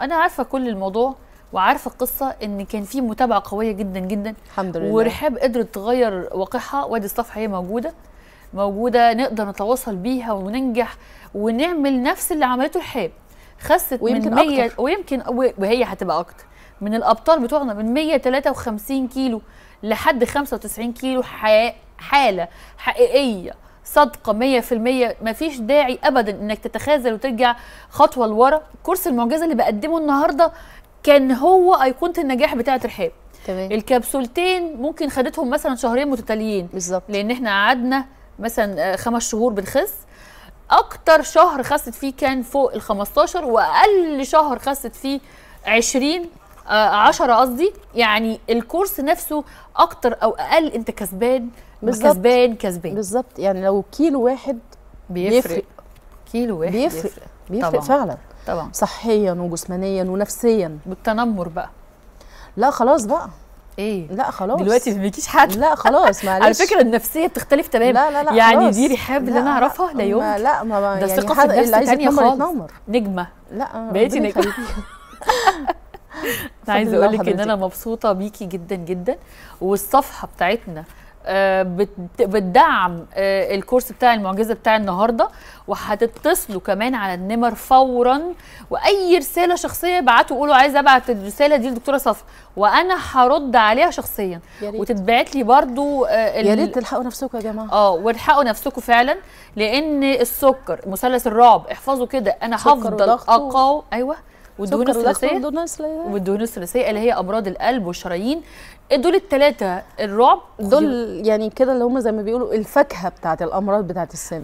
انا عارفه كل الموضوع وعارفه القصه ان كان في متابعه قويه جدا جدا الحمد لله ورحاب قدرت تغير واقعها وادي الصفحه هي موجوده موجوده نقدر نتواصل بيها وننجح ونعمل نفس اللي عملته رحاب خست ويمكن من 100 ويمكن وهي هتبقى اكتر من الابطال بتوعنا من 153 كيلو لحد 95 كيلو حاله حقيقيه صادقه 100% مفيش داعي ابدا انك تتخاذل وترجع خطوه لورا كورس المعجزه اللي بقدمه النهارده كان هو ايقونه النجاح بتاعه رحاب تمام الكبسولتين ممكن خدتهم مثلا شهرين متتاليين بالظبط لان احنا قعدنا مثلا آه، خمس شهور بنخس اكتر شهر خست فيه كان فوق ال 15 واقل شهر خست فيه 20 10 آه، قصدي يعني الكورس نفسه اكتر او اقل انت كسبان كسبان كسبان بالظبط يعني لو كيلو واحد بيفرق, بيفرق. كيلو واحد بيفرق بيفرق, بيفرق طبعًا. فعلا طبعا صحيا وجسمانيا ونفسيا بالتنمر بقى لا خلاص بقى ايه لا خلاص دلوقتي ما بيجيش حد لا خلاص معلش على فكره النفسيه بتختلف تماما لا لا لا يعني خلاص. دي رحاب اللي انا اعرفها لا يوم لا ما, ما يعني ده ثقه في النفس تانية خالص نجمه لا بقيتي نجمه انا عايزه اقول لك ان انا مبسوطه بيكي جدا جدا والصفحه بتاعتنا آه، بتدعم آه، الكورس بتاع المعجزه بتاع النهارده وهتتصلوا كمان على النمر فورا واي رساله شخصيه ابعتوا قولوا عايز ابعت الرساله دي لدكتوره صفا وانا هرد عليها شخصيا وتتبعت لي برده آه، يا ريت تلحقوا نفسكم يا جماعه اه والحقوا نفسكم فعلا لان السكر مثلث الرعب احفظوا كده انا هفضل اقاوم ايوه والدهون الثلاثيه والدهون الثلاثيه اللي هي امراض القلب والشرايين دول الثلاثه الرعب دول يعني كده اللي هم زي ما بيقولوا الفاكهه بتاعه الامراض بتاعه السن